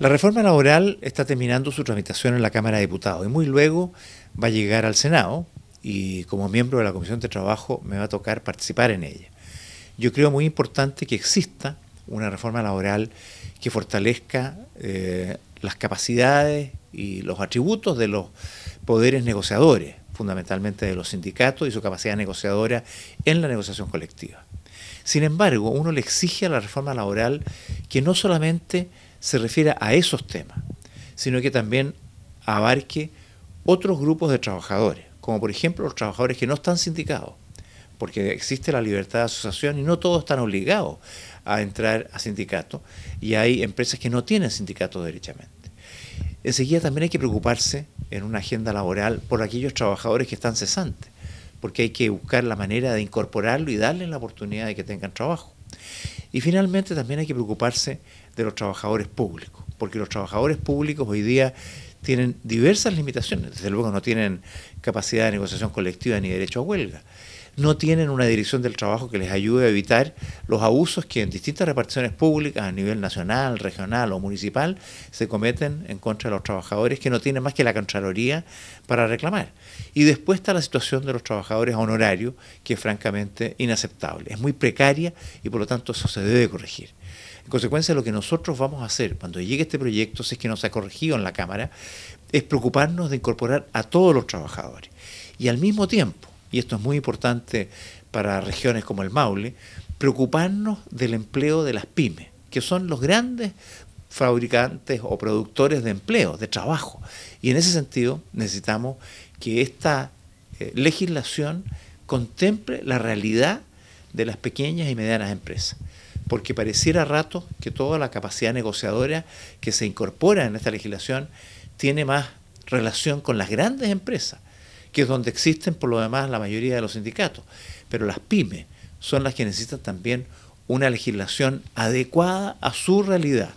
La reforma laboral está terminando su tramitación en la Cámara de Diputados y muy luego va a llegar al Senado y como miembro de la Comisión de Trabajo me va a tocar participar en ella. Yo creo muy importante que exista una reforma laboral que fortalezca eh, las capacidades y los atributos de los poderes negociadores, fundamentalmente de los sindicatos y su capacidad negociadora en la negociación colectiva. Sin embargo, uno le exige a la reforma laboral que no solamente se refiera a esos temas, sino que también abarque otros grupos de trabajadores, como por ejemplo los trabajadores que no están sindicados, porque existe la libertad de asociación y no todos están obligados a entrar a sindicato y hay empresas que no tienen sindicato derechamente. Enseguida también hay que preocuparse en una agenda laboral por aquellos trabajadores que están cesantes, porque hay que buscar la manera de incorporarlo y darles la oportunidad de que tengan trabajo. Y finalmente también hay que preocuparse de los trabajadores públicos, porque los trabajadores públicos hoy día tienen diversas limitaciones. Desde luego no tienen capacidad de negociación colectiva ni derecho a huelga no tienen una dirección del trabajo que les ayude a evitar los abusos que en distintas reparticiones públicas a nivel nacional, regional o municipal se cometen en contra de los trabajadores que no tienen más que la Contraloría para reclamar. Y después está la situación de los trabajadores honorarios que es francamente inaceptable. Es muy precaria y por lo tanto eso se debe corregir. En consecuencia, lo que nosotros vamos a hacer cuando llegue este proyecto, si es que nos ha corregido en la Cámara, es preocuparnos de incorporar a todos los trabajadores. Y al mismo tiempo, y esto es muy importante para regiones como el Maule, preocuparnos del empleo de las pymes, que son los grandes fabricantes o productores de empleo, de trabajo. Y en ese sentido necesitamos que esta eh, legislación contemple la realidad de las pequeñas y medianas empresas. Porque pareciera rato que toda la capacidad negociadora que se incorpora en esta legislación tiene más relación con las grandes empresas que es donde existen por lo demás la mayoría de los sindicatos. Pero las pymes son las que necesitan también una legislación adecuada a su realidad.